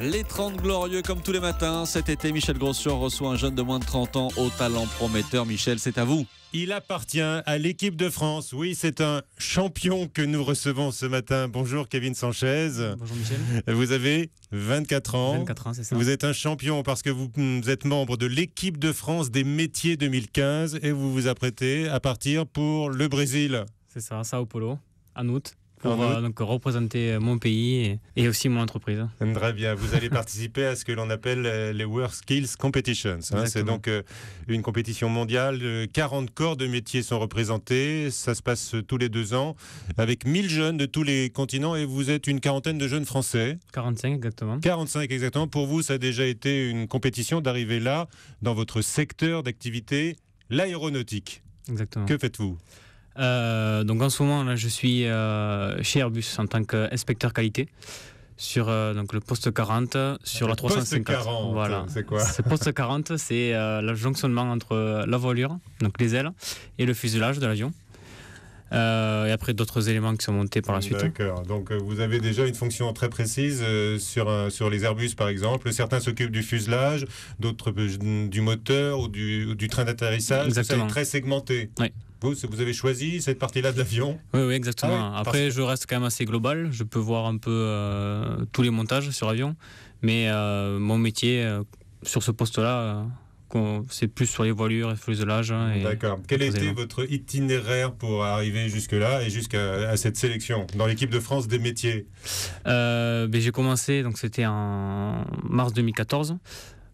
Les 30 glorieux comme tous les matins. Cet été, Michel Grossier reçoit un jeune de moins de 30 ans au talent prometteur. Michel, c'est à vous. Il appartient à l'équipe de France. Oui, c'est un champion que nous recevons ce matin. Bonjour Kevin Sanchez. Bonjour Michel. Vous avez 24 ans. 24 ans, c'est ça. Vous êtes un champion parce que vous, êtes membre de l'équipe de France des métiers 2015 et vous vous apprêtez à partir pour le Brésil. C'est ça, Sao Paulo, en août pour euh, donc, représenter euh, mon pays et, aussi mon entreprise. Très bien, vous allez participer à ce que l'on appelle euh, les World Skills Competitions. Hein. C'est donc une compétition mondiale, 40 corps de métiers sont représentés, ça se passe tous les deux ans, avec 1000 jeunes de tous les continents et vous êtes une quarantaine de jeunes français. 45 exactement. 45 exactement, pour vous ça a déjà été une compétition d'arriver là, dans votre secteur d'activité, l'aéronautique. Exactement. Que faites-vous euh, donc en ce moment, là, je suis euh, chez Airbus en tant qu'inspecteur qualité sur euh, donc le poste 40 sur la 350. voilà. C'est quoi Ce poste 40, c'est le jonctionnement entre la voilure, donc les ailes, et le fuselage de l'avion. et après d'autres éléments qui sont montés par la suite. D'accord. Donc vous avez déjà une fonction très précise sur, sur les Airbus par exemple. Certains s'occupent du fuselage, d'autres du moteur ou du, du train d'atterrissage. C'est très segmenté. Oui. Vous, vous avez choisi cette partie-là de l'avion Oui, oui, exactement. Ah Après, je reste quand même assez global. Je peux voir un peu euh, tous les montages sur avion. Mais euh, mon métier euh, sur ce poste-là, c'est plus sur les voilures et fuselage. Hein, D'accord. Quel était votre itinéraire pour arriver jusque-là et jusqu'à cette sélection dans l'équipe de France des métiers ben, J'ai commencé, donc c'était en mars 2014,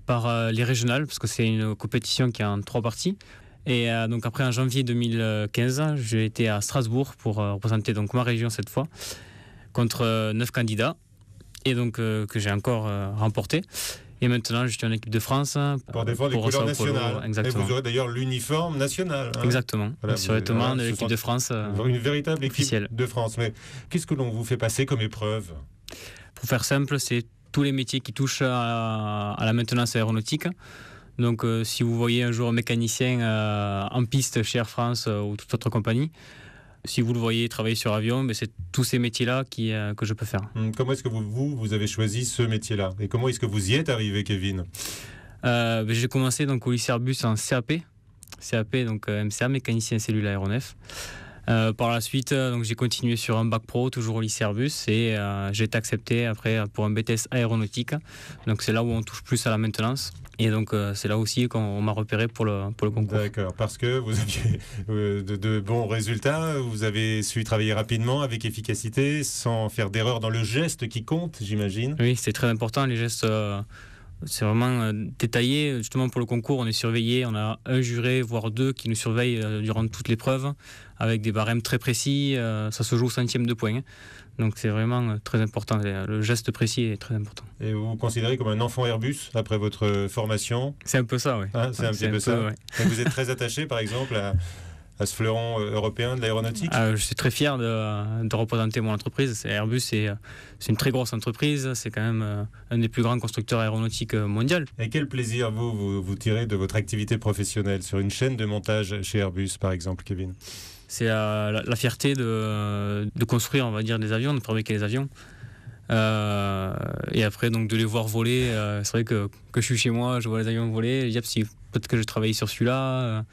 par les régionales, parce que c'est une compétition qui a en trois parties. Et euh, donc après, en janvier 2015, j'ai été à Strasbourg pour euh, représenter donc ma région cette fois, contre euh, neuf candidats, et donc que j'ai encore remporté. Et maintenant, je suis en équipe de France. Pour défendre les couleurs nationales. Exactement. Et vous aurez d'ailleurs l'uniforme national. Hein. Exactement. Voilà, Sur les de l'équipe de France. une véritable officielle. équipe de France. Mais qu'est-ce que l'on vous fait passer comme épreuve Pour faire simple, c'est tous les métiers qui touchent à, à la maintenance aéronautique. Donc, euh, si vous voyez un jour un mécanicien euh, en piste chez Air France euh, ou toute autre compagnie, si vous le voyez travailler sur avion, mais c'est tous ces métiers-là qui, que je peux faire. Hum, comment est-ce que vous, vous, avez choisi ce métier-là Et comment est-ce que vous y êtes arrivé, Kevin ben, J'ai commencé donc, au lycée Airbus en CAP, CAP, donc MCA, mécanicien cellule aéronef. Euh, par la suite, euh, donc j'ai continué sur un bac pro, toujours au lycée Airbus, et euh, j'ai été accepté après pour un BTS aéronautique. Donc c'est là où on touche plus à la maintenance. Et donc c'est là aussi qu'on m'a repéré pour le, pour le concours. D'accord, parce que vous aviez de, de, bons résultats, vous avez su travailler rapidement, avec efficacité, sans faire d'erreur dans le geste qui compte, j'imagine. Oui, c'est très important, les gestes c'est vraiment euh, détaillé. Justement, pour le concours, on est surveillé. On a un juré, voire deux, qui nous surveillent euh, durant toute l'épreuve, avec des barèmes très précis. Euh, ça se joue au centième de point. Hein. Donc, c'est vraiment très important. Le geste précis est très important. Et vous vous considérez comme un enfant Airbus après votre formation C'est un peu ça, oui. Hein, c'est un peu ça. Vous êtes très attaché, par exemple, à à ce fleuron euh, européen de l'aéronautique euh, Je suis très fier de, représenter mon entreprise. Airbus, euh, c'est une très grosse entreprise. C'est quand même un des plus grands constructeurs aéronautiques mondial. Et quel plaisir vous, vous, tirez de votre activité professionnelle sur une chaîne de montage chez Airbus, par exemple, Kevin C'est la, fierté de, construire, on va dire, des avions, de fabriquer des avions. et après, donc, de les voir voler, c'est vrai que, que, je suis chez moi, je vois les avions voler, ah, peut-être que je travaille sur celui-là.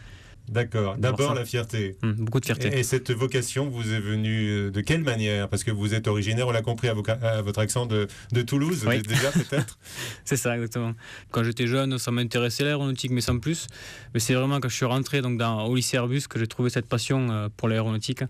D'accord. D'abord la fierté. Hum, beaucoup de fierté. Et, cette vocation vous est venue euh, de quelle manière Parce que vous êtes originaire, on l'a compris à, votre accent de, Toulouse, déjà peut-être C'est ça, exactement. Quand j'étais jeune, ça m'intéressait l'aéronautique, mais sans plus. Mais c'est vraiment quand je suis rentré donc, dans, au lycée Airbus que j'ai trouvé cette passion euh, pour l'aéronautique.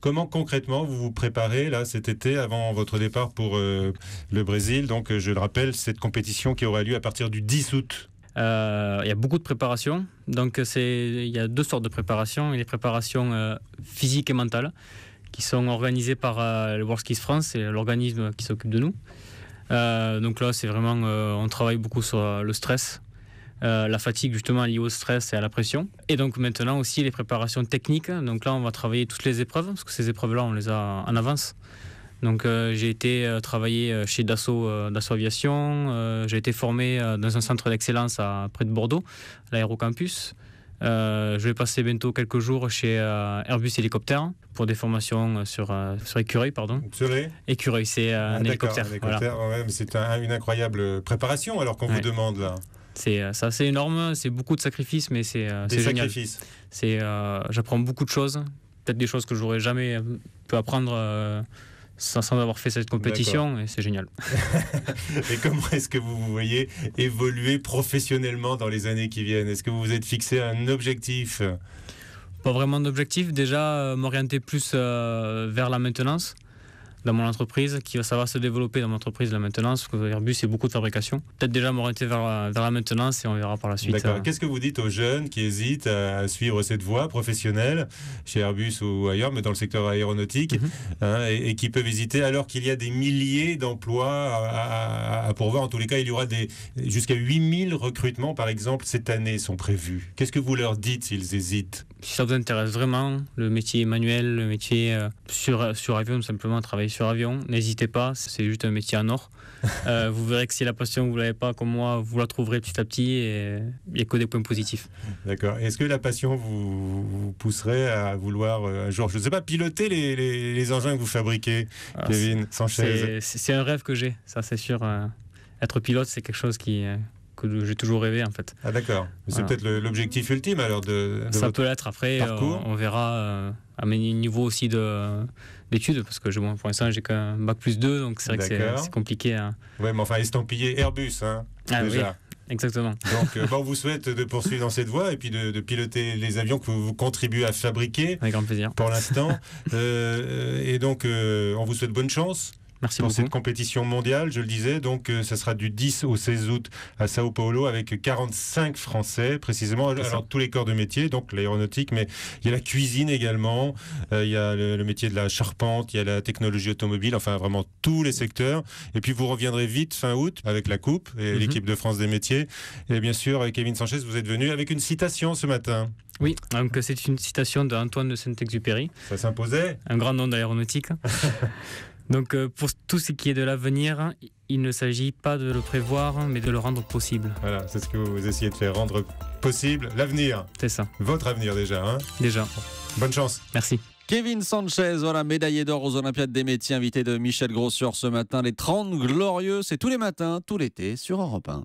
Comment concrètement vous vous préparez là cet été avant votre départ pour euh, le Brésil Donc je le rappelle, cette compétition qui aura lieu à partir du 10 août. Euh, il y a beaucoup de préparation. Donc, il y a deux sortes de préparation. les préparations euh, physiques et mentales qui sont organisées par euh, le World Skis France, c'est l'organisme qui s'occupe de nous. donc là, c'est vraiment, on travaille beaucoup sur le stress, la fatigue justement liée au stress et à la pression. Et donc maintenant aussi les préparations techniques. Donc là, on va travailler toutes les épreuves, parce que ces épreuves-là, on les a en avance. Donc euh, j'ai été euh, travailler euh, chez Dassault, Aviation, j'ai été formé dans un centre d'excellence près de Bordeaux, l'aérocampus. je vais passer bientôt quelques jours chez Airbus Hélicoptère pour des formations sur, sur Écureuil. Pardon. Écureuil c'est un hélicoptère. c'est une incroyable préparation alors qu'on vous demande là. C'est énorme, c'est beaucoup de sacrifices, mais c'est Des sacrifices. J'apprends beaucoup de choses, peut-être des choses que j'aurais jamais pu apprendre sans, avoir fait cette compétition, et c'est génial. et comment est-ce que vous vous voyez évoluer professionnellement dans les années qui viennent Est-ce que vous vous êtes fixé un objectif Pas vraiment d'objectif, déjà euh, m'orienter plus euh, vers la maintenance dans mon entreprise, qui va savoir se développer dans mon entreprise, la maintenance, parce que Airbus, c'est beaucoup de fabrication. Peut-être déjà m'orienter vers, la, vers la maintenance et on verra par la suite. D'accord. Euh. Qu'est-ce que vous dites aux jeunes qui hésitent à suivre cette voie professionnelle, chez Airbus ou ailleurs, mais dans le secteur aéronautique, mhm. hein, et, qui peuvent hésiter alors qu'il y a des milliers d'emplois à, pourvoir En tous les cas, il y aura des jusqu'à 8000 recrutements, par exemple, cette année sont prévus. Qu'est-ce que vous leur dites s'ils hésitent si ça vous intéresse vraiment, le métier manuel, le métier euh, sur, sur avion, simplement travailler sur avion, n'hésitez pas, c'est juste un métier en or. Euh, vous verrez que si la passion, vous l'avez pas comme moi, vous la trouverez petit à petit et il n'y a que des points positifs. D'accord. Est-ce que la passion vous, pousserait à vouloir euh, un jour, je ne sais pas, piloter les, engins que vous fabriquez, ah, Kevin Sanchez C'est un rêve que j'ai, ça c'est sûr. être pilote, c'est quelque chose qui que j'ai toujours rêvé en fait. Ah d'accord. C'est peut-être l'objectif ultime alors de. ça peut l'être. Après, euh, on verra euh, à mes niveaux aussi d'études, parce que je, pour l'instant j'ai qu'un bac plus 2, donc c'est vrai que c'est compliqué. Hein. Ouais, mais enfin estampillé Airbus, hein, ah, Oui. Exactement. Donc, euh, on vous souhaite de poursuivre dans cette voie et puis de, piloter les avions que vous contribuez à fabriquer. Avec grand plaisir. Pour l'instant. et donc, on vous souhaite bonne chance. Merci pour cette compétition mondiale, je le disais. Donc, euh, ça sera du 10 au 16 août à Sao Paulo avec 45 Français, précisément. Alors, tous les corps de métier, donc l'aéronautique, mais il y a la cuisine également, euh, il y a le, métier de la charpente, il y a la technologie automobile, enfin, vraiment tous les secteurs. Et puis, vous reviendrez vite fin août avec la Coupe et mhm. l'équipe de France des métiers. Et bien sûr, euh, Kevin Sanchez, vous êtes venu avec une citation ce matin. Oui, donc c'est une citation d'Antoine de Saint-Exupéry. Ça s'imposait. Un grand nom d'aéronautique. Donc euh, pour tout ce qui est de l'avenir, il ne s'agit pas de le prévoir, mais de le rendre possible. Voilà, c'est ce que vous essayez de faire, rendre possible l'avenir. C'est ça. Votre avenir déjà. Hein déjà. Bonne chance. Merci. Kevin Sanchez, voilà, médaillé d'or aux Olympiades des métiers, invité de Michel Grossior ce matin. Les 30 glorieux, c'est tous les matins, tout l'été, sur Europe 1.